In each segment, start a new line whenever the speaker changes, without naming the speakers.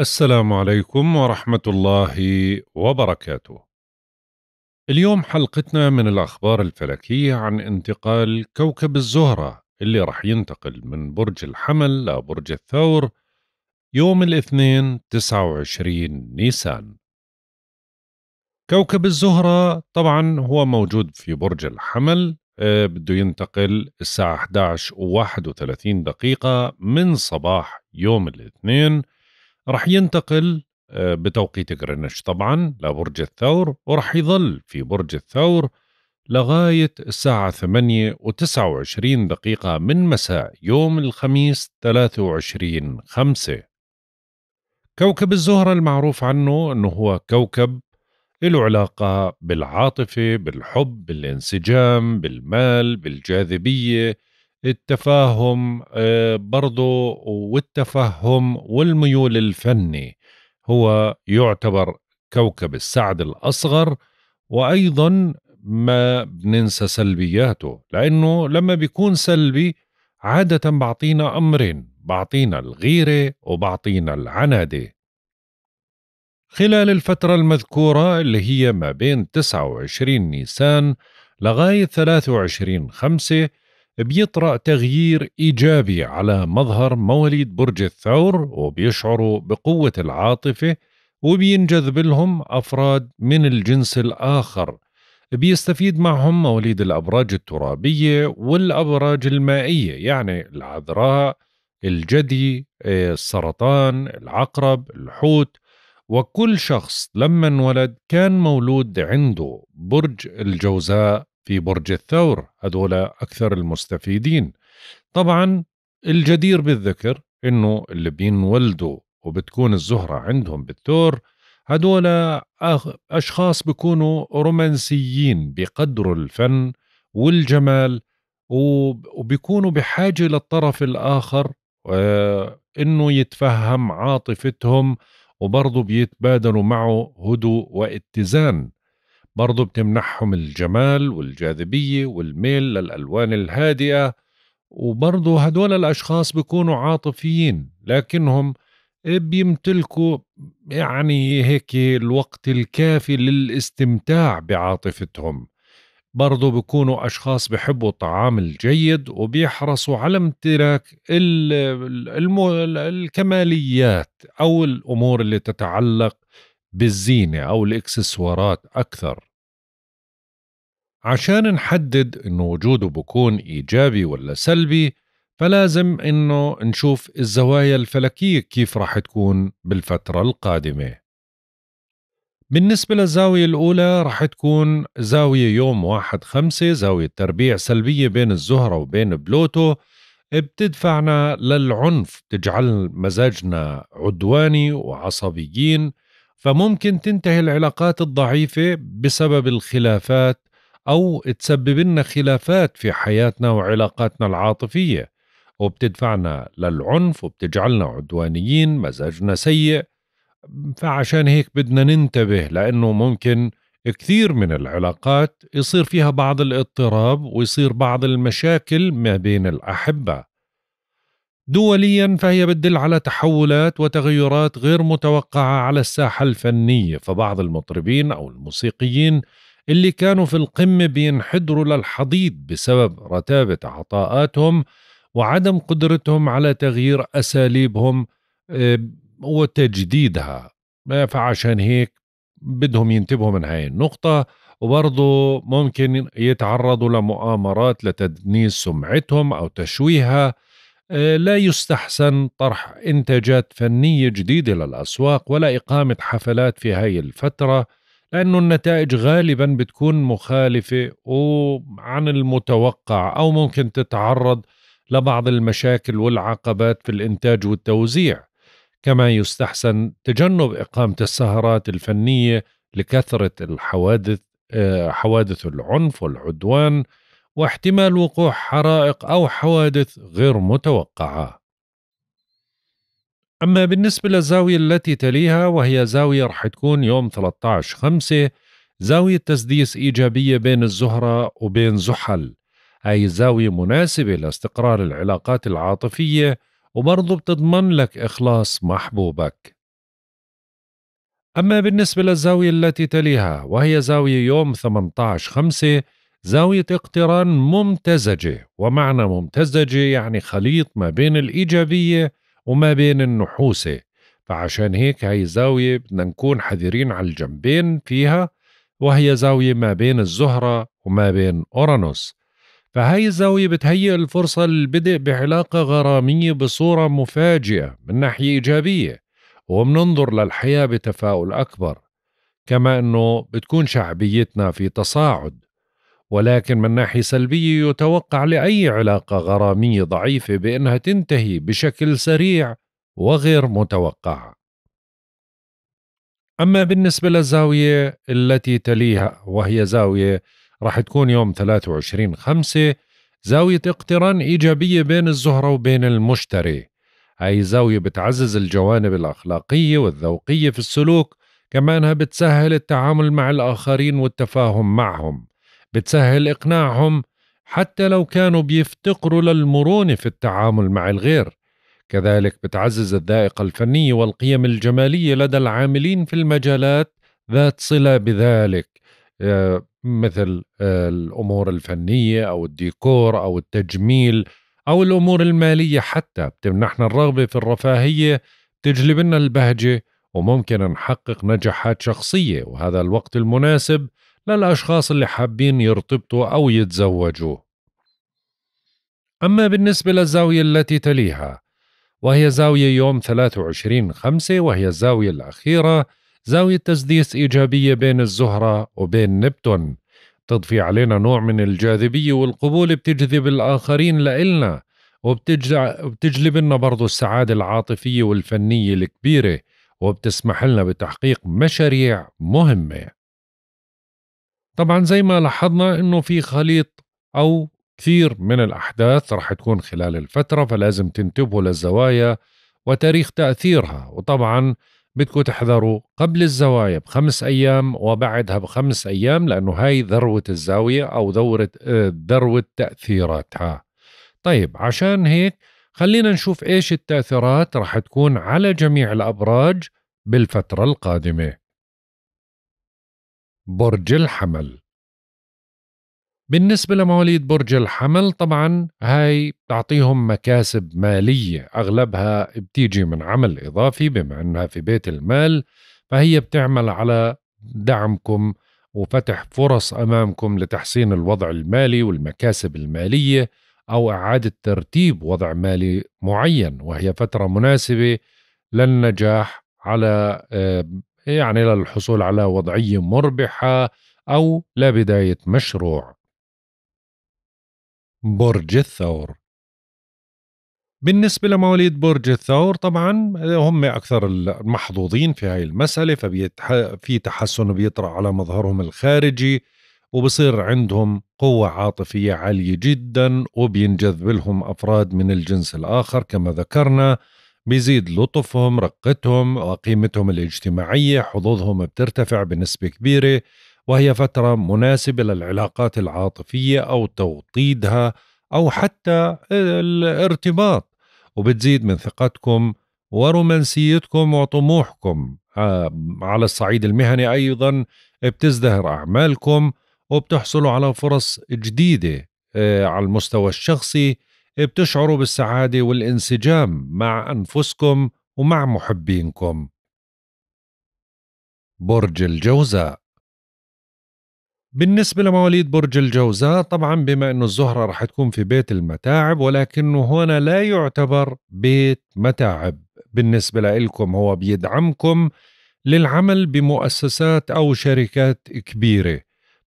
السلام عليكم ورحمة الله وبركاته. اليوم حلقتنا من الأخبار الفلكية عن انتقال كوكب الزهرة اللي راح ينتقل من برج الحمل لبرج الثور يوم الاثنين 29 نيسان. كوكب الزهرة طبعا هو موجود في برج الحمل آه، بده ينتقل الساعة 11 و31 دقيقة من صباح يوم الاثنين رح ينتقل آه، بتوقيت غرينتش طبعا لبرج الثور ورح يظل في برج الثور لغاية الساعة 8 و29 دقيقة من مساء يوم الخميس 23 خمسة كوكب الزهرة المعروف عنه أنه هو كوكب له علاقة بالعاطفة بالحب بالانسجام بالمال بالجاذبية التفاهم آه، برضو والتفهم والميول الفني هو يعتبر كوكب السعد الأصغر وأيضا ما بننسى سلبياته لأنه لما بيكون سلبي عادة بعطينا أمرين بعطينا الغيرة وبعطينا العنادة خلال الفترة المذكورة اللي هي ما بين 29 نيسان لغاية 23 خمسة بيطرأ تغيير إيجابي على مظهر مواليد برج الثور وبيشعروا بقوة العاطفة وبينجذب لهم أفراد من الجنس الآخر بيستفيد معهم مواليد الأبراج الترابية والأبراج المائية يعني العذراء الجدي السرطان العقرب الحوت وكل شخص لما انولد كان مولود عنده برج الجوزاء في برج الثور هذول أكثر المستفيدين طبعا الجدير بالذكر أنه اللي بينولدوا وبتكون الزهرة عندهم بالثور هدول أشخاص بيكونوا رومانسيين بقدر الفن والجمال وبيكونوا بحاجة للطرف الآخر آه، إنه يتفهم عاطفتهم وبرضه بيتبادلوا معه هدوء واتزان برضو بتمنحهم الجمال والجاذبية والميل للألوان الهادئة وبرضو هدول الأشخاص بيكونوا عاطفيين لكنهم بيمتلكوا يعني هيك الوقت الكافي للاستمتاع بعاطفتهم برضو بيكونوا أشخاص بحبوا الطعام الجيد وبيحرصوا على امتلاك الكماليات أو الأمور اللي تتعلق بالزينة أو الإكسسوارات أكثر عشان نحدد إنه وجوده بكون إيجابي ولا سلبي فلازم إنه نشوف الزوايا الفلكية كيف راح تكون بالفترة القادمة بالنسبة للزاوية الأولى رح تكون زاوية يوم واحد خمسة زاوية تربيع سلبية بين الزهرة وبين بلوتو بتدفعنا للعنف بتجعل مزاجنا عدواني وعصبيين فممكن تنتهي العلاقات الضعيفة بسبب الخلافات أو تسبب لنا خلافات في حياتنا وعلاقاتنا العاطفية وبتدفعنا للعنف وبتجعلنا عدوانيين مزاجنا سيء فعشان هيك بدنا ننتبه لأنه ممكن كثير من العلاقات يصير فيها بعض الاضطراب ويصير بعض المشاكل ما بين الأحبة دوليا فهي بتدل على تحولات وتغيرات غير متوقعه على الساحه الفنيه فبعض المطربين او الموسيقيين اللي كانوا في القمه بينحدروا للحضيض بسبب رتابه عطاءاتهم وعدم قدرتهم على تغيير اساليبهم آه، وتجديدها آه، فعشان هيك بدهم ينتبهوا من هاي النقطه وبرضه ممكن يتعرضوا لمؤامرات لتدنيس سمعتهم او تشويهها آه، لا يستحسن طرح إنتاجات فنية جديدة للأسواق ولا إقامة حفلات في هاي الفترة لأنه النتائج غالبا بتكون مخالفة وعن المتوقع أو ممكن تتعرض لبعض المشاكل والعقبات في الإنتاج والتوزيع كما يستحسن تجنب إقامة السهرات الفنية لكثرة الحوادث آه، حوادث العنف والعدوان واحتمال وقوع حرائق أو حوادث غير متوقعة. أما بالنسبة للزاوية التي تليها وهي زاوية رح تكون يوم 13 5 زاوية تسديس إيجابية بين الزهرة وبين زحل اي زاوية مناسبة لاستقرار العلاقات العاطفية وبرضه بتضمن لك إخلاص محبوبك أما بالنسبة للزاوية التي تليها وهي زاوية يوم 18 5 زاوية اقتران ممتزجة ومعنى ممتزجة يعني خليط ما بين الإيجابية وما بين النحوسة فعشان هيك هاي الزاوية بدنا نكون حذرين على الجنبين فيها وهي زاوية ما بين الزهرة وما بين أورانوس فهاي الزاوية بتهيئ الفرصة للبدء بعلاقة غرامية بصورة مفاجئة من ناحية إيجابية وبننظر للحياة بتفاؤل أكبر كما أنه بتكون شعبيتنا في تصاعد ولكن من ناحية سلبية يتوقع لأي علاقة غرامية ضعيفة بأنها تنتهي بشكل سريع وغير متوقع أما بالنسبة للزاوية التي تليها وهي زاوية راح تكون يوم 23 خمسة زاوية اقتران إيجابية بين الزهرة وبين المشتري هاي زاوية بتعزز الجوانب الأخلاقية والذوقية في السلوك كما أنها بتسهل التعامل مع الآخرين والتفاهم معهم بتسهل إقناعهم حتى لو كانوا بيفتقروا للمرونة في التعامل مع الغير كذلك بتعزز الذائقة الفنية والقيم الجمالية لدى العاملين في المجالات ذات صلة بذلك آه، مثل آه، الأمور الفنية أو الديكور أو التجميل أو الأمور المالية حتى بتمنحنا الرغبة في الرفاهية تجلب لنا البهجة وممكن نحقق نجاحات شخصية وهذا الوقت المناسب للأشخاص اللي حابين يرتبطوا أو يتزوجوا أما بالنسبة للزاوية التي تليها وهي زاوية يوم 23 خمسة وهي الزاوية الأخيرة زاوية تسديس إيجابية بين الزهرة وبين نبتون تضفي علينا نوع من الجاذبية والقبول بتجذب الآخرين لإلنا وبتجلب لنا برضو السعادة العاطفية والفنية الكبيرة وبتسمح لنا بتحقيق مشاريع مهمة طبعا زي ما لاحظنا انه في خليط او كثير من الاحداث رح تكون خلال الفتره فلازم تنتبهوا للزوايا وتاريخ تاثيرها وطبعا بدكم تحذروا قبل الزوايا بخمس ايام وبعدها بخمس ايام لانه هاي ذروه الزاويه او ذوره آه، ذروه تاثيراتها طيب عشان هيك خلينا نشوف ايش التاثيرات رح تكون على جميع الابراج بالفتره القادمه برج الحمل بالنسبة لمواليد برج الحمل طبعا هاي بتعطيهم مكاسب مالية أغلبها بتيجي من عمل إضافي بما أنها في بيت المال فهي بتعمل على دعمكم وفتح فرص أمامكم لتحسين الوضع المالي والمكاسب المالية أو إعادة ترتيب وضع مالي معين وهي فترة مناسبة للنجاح على آه، يعني للحصول على وضعية مربحة أو لبداية مشروع. برج الثور بالنسبة لمواليد برج الثور طبعا هم أكثر المحظوظين في هاي المسألة فبيتح... في تحسن بيطرأ على مظهرهم الخارجي وبصير عندهم قوة عاطفية عالية جدا وبينجذب لهم أفراد من الجنس الآخر كما ذكرنا بيزيد لطفهم رقتهم وقيمتهم الاجتماعية حظوظهم بترتفع بنسبة كبيرة وهي فترة مناسبة للعلاقات العاطفية أو توطيدها أو حتى الارتباط وبتزيد من ثقتكم ورومانسيتكم وطموحكم على الصعيد المهني أيضا بتزدهر أعمالكم وبتحصلوا على فرص جديدة آه، على المستوى الشخصي بتشعروا بالسعادة والانسجام مع أنفسكم ومع محبينكم برج الجوزاء بالنسبة لمواليد برج الجوزاء طبعا بما أنه الزهرة رح تكون في بيت المتاعب ولكنه هنا لا يعتبر بيت متاعب بالنسبة لكم هو بيدعمكم للعمل بمؤسسات أو شركات كبيرة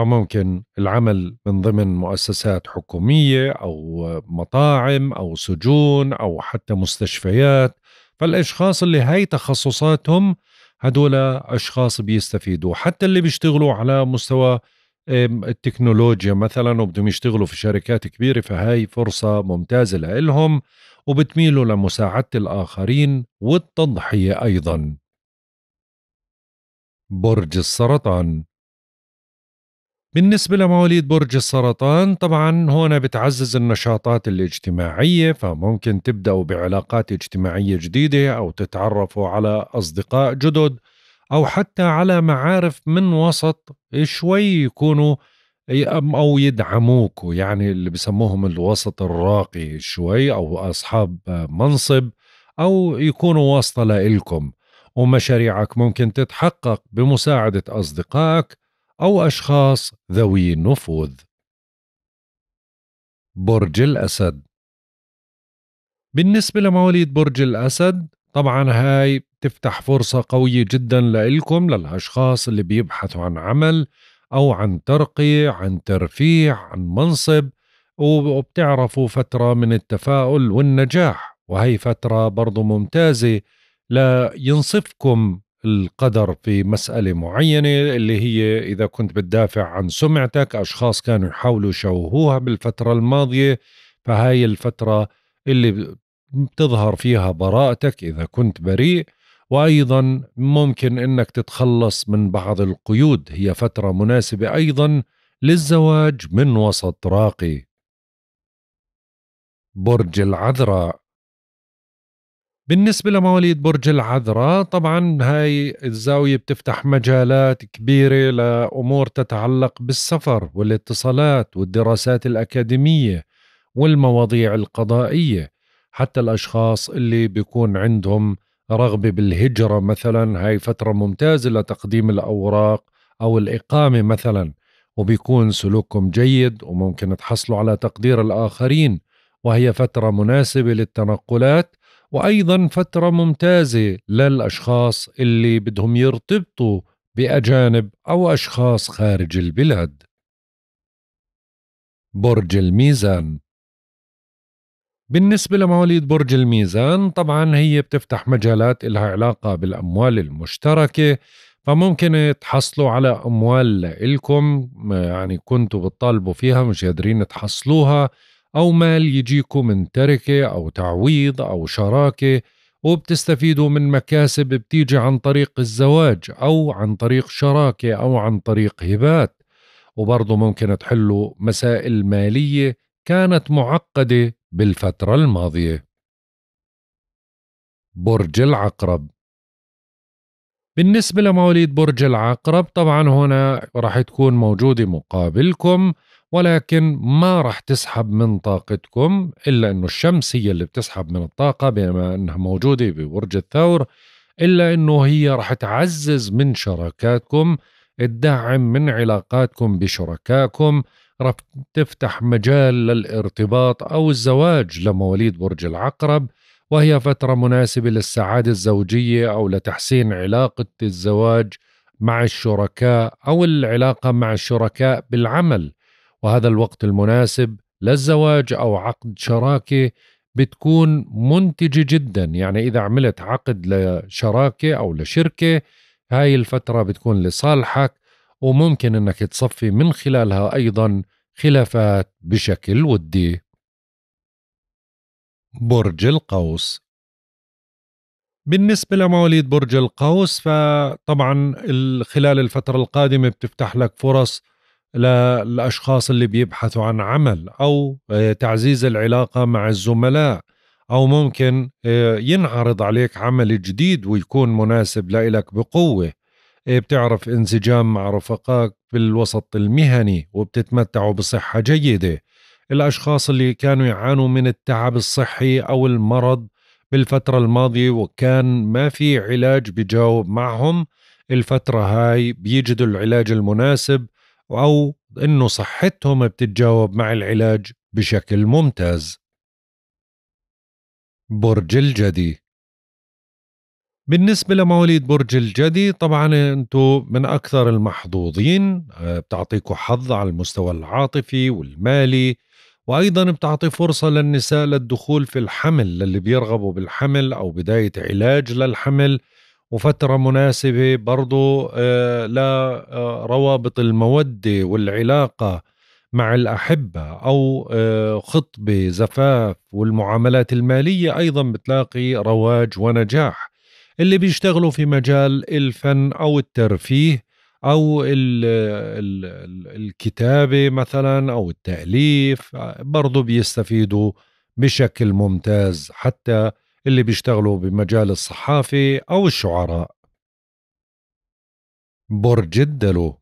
فممكن العمل من ضمن مؤسسات حكوميه او مطاعم او سجون او حتى مستشفيات فالاشخاص اللي هي تخصصاتهم هدول اشخاص بيستفيدوا حتى اللي بيشتغلوا على مستوى التكنولوجيا مثلا وبدهم يشتغلوا في شركات كبيره فهاي فرصه ممتازه لهم وبتميلوا لمساعده الاخرين والتضحيه ايضا برج السرطان بالنسبة لمواليد برج السرطان طبعا هنا بتعزز النشاطات الاجتماعية فممكن تبدأوا بعلاقات اجتماعية جديدة أو تتعرفوا على أصدقاء جدد أو حتى على معارف من وسط شوي يكونوا أو يدعموكوا يعني اللي بسموهم الوسط الراقي شوي أو أصحاب منصب أو يكونوا واسطة لإلكم ومشاريعك ممكن تتحقق بمساعدة أصدقائك أو أشخاص ذوي نفوذ. برج الأسد بالنسبة لمواليد برج الأسد طبعا هاي بتفتح فرصة قوية جدا لإلكم للأشخاص اللي بيبحثوا عن عمل أو عن ترقية عن ترفيع عن منصب وبتعرفوا فترة من التفاؤل والنجاح وهي فترة برضو ممتازة لينصفكم القدر في مسألة معينة اللي هي إذا كنت بتدافع عن سمعتك أشخاص كانوا يحاولوا يشوهوها بالفترة الماضية فهاي الفترة اللي بتظهر فيها براءتك إذا كنت بريء وأيضا ممكن أنك تتخلص من بعض القيود هي فترة مناسبة أيضا للزواج من وسط راقي برج العذراء بالنسبة لمواليد برج العذراء طبعا هاي الزاوية بتفتح مجالات كبيرة لأمور تتعلق بالسفر والاتصالات والدراسات الأكاديمية والمواضيع القضائية حتى الأشخاص اللي بيكون عندهم رغبة بالهجرة مثلا هاي فترة ممتازة لتقديم الأوراق أو الإقامة مثلا وبيكون سلوككم جيد وممكن تحصلوا على تقدير الآخرين وهي فترة مناسبة للتنقلات وايضا فتره ممتازه للاشخاص اللي بدهم يرتبطوا باجانب او اشخاص خارج البلاد برج الميزان بالنسبة لمواليد برج الميزان طبعا هي بتفتح مجالات إلها علاقة بالأموال المشتركة فممكن تحصلوا على أموال لإلكم يعني كنتوا بتطالبوا فيها مش قادرين تحصلوها أو مال يجيكو من تركة أو تعويض أو شراكة وبتستفيدوا من مكاسب بتيجي عن طريق الزواج أو عن طريق شراكة أو عن طريق هبات وبرضو ممكن تحلوا مسائل مالية كانت معقدة بالفترة الماضية برج العقرب بالنسبة لمواليد برج العقرب طبعا هنا راح تكون موجودة مقابلكم ولكن ما راح تسحب من طاقتكم إلا أنه الشمس هي اللي بتسحب من الطاقة بما أنها موجودة ببرج الثور إلا أنه هي راح تعزز من شراكاتكم تدعم من علاقاتكم بشركائكم راح تفتح مجال للارتباط أو الزواج لمواليد برج العقرب وهي فترة مناسبة للسعادة الزوجية أو لتحسين علاقة الزواج مع الشركاء أو العلاقة مع الشركاء بالعمل وهذا الوقت المناسب للزواج أو عقد شراكة بتكون منتجة جدا يعني إذا عملت عقد لشراكة أو لشركة هاي الفترة بتكون لصالحك وممكن أنك تصفي من خلالها أيضا خلافات بشكل ودي برج القوس بالنسبة لمواليد برج القوس فطبعا خلال الفترة القادمة بتفتح لك فرص للاشخاص اللي بيبحثوا عن عمل او آه، تعزيز العلاقه مع الزملاء او ممكن آه، ينعرض عليك عمل جديد ويكون مناسب لإلك بقوه آه، بتعرف انسجام مع رفقائك بالوسط المهني وبتتمتعوا بصحه جيده الاشخاص اللي كانوا يعانوا من التعب الصحي او المرض بالفترة الماضية وكان ما في علاج بجاوب معهم الفترة هاي بيجدوا العلاج المناسب أو أنه صحتهم بتتجاوب مع العلاج بشكل ممتاز برج الجدي بالنسبة لمواليد برج الجدي طبعا انتم من أكثر المحظوظين آه، بتعطيكوا حظ على المستوى العاطفي والمالي وأيضا بتعطي فرصة للنساء للدخول في الحمل للي بيرغبوا بالحمل أو بداية علاج للحمل وفترة مناسبة برضو آه، لروابط آه، المودة والعلاقة مع الأحبة أو آه، خطبة زفاف والمعاملات المالية أيضا بتلاقي رواج ونجاح اللي بيشتغلوا في مجال الفن أو الترفيه أو الكتابة مثلا أو التأليف برضو بيستفيدوا بشكل ممتاز حتى اللي بيشتغلوا بمجال الصحافة أو الشعراء برج الدلو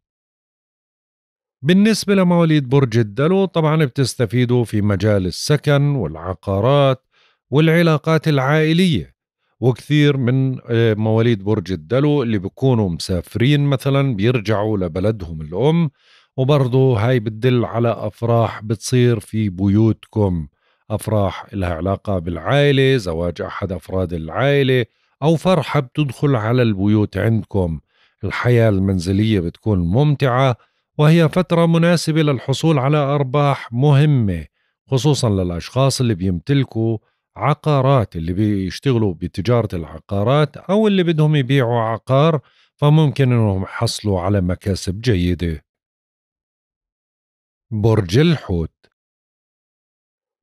بالنسبة لمواليد برج الدلو طبعا بتستفيدوا في مجال السكن والعقارات والعلاقات العائلية وكثير من آه، مواليد برج الدلو اللي بيكونوا مسافرين مثلا بيرجعوا لبلدهم الأم وبرضو هاي بتدل على أفراح بتصير في بيوتكم أفراح لها علاقة بالعائلة زواج أحد أفراد العائلة أو فرحة بتدخل على البيوت عندكم الحياة المنزلية بتكون ممتعة وهي فترة مناسبة للحصول على أرباح مهمة خصوصا للأشخاص اللي بيمتلكوا عقارات اللي بيشتغلوا بتجارة العقارات أو اللي بدهم يبيعوا عقار فممكن أنهم يحصلوا على مكاسب جيدة برج الحوت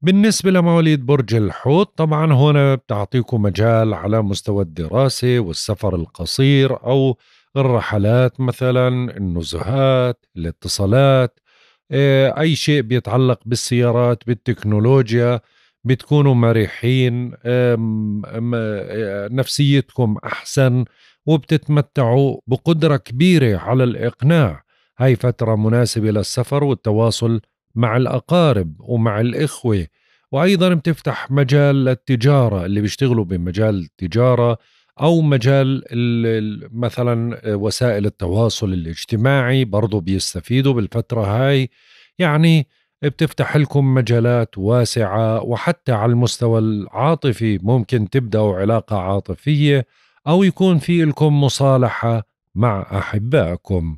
بالنسبة لمواليد برج الحوت طبعا هنا بتعطيكم مجال على مستوى الدراسة والسفر القصير أو الرحلات مثلا النزهات الاتصالات آه، أي شيء بيتعلق بالسيارات بالتكنولوجيا بتكونوا مريحين آه، نفسيتكم أحسن وبتتمتعوا بقدرة كبيرة على الإقناع هاي فترة مناسبة للسفر والتواصل مع الأقارب ومع الإخوة وأيضا بتفتح مجال التجارة اللي بيشتغلوا بمجال التجارة أو مجال مثلا وسائل التواصل الاجتماعي برضو بيستفيدوا بالفترة هاي يعني بتفتح لكم مجالات واسعة وحتى على المستوى العاطفي ممكن تبدأوا علاقة عاطفية أو يكون في لكم مصالحة مع أحبائكم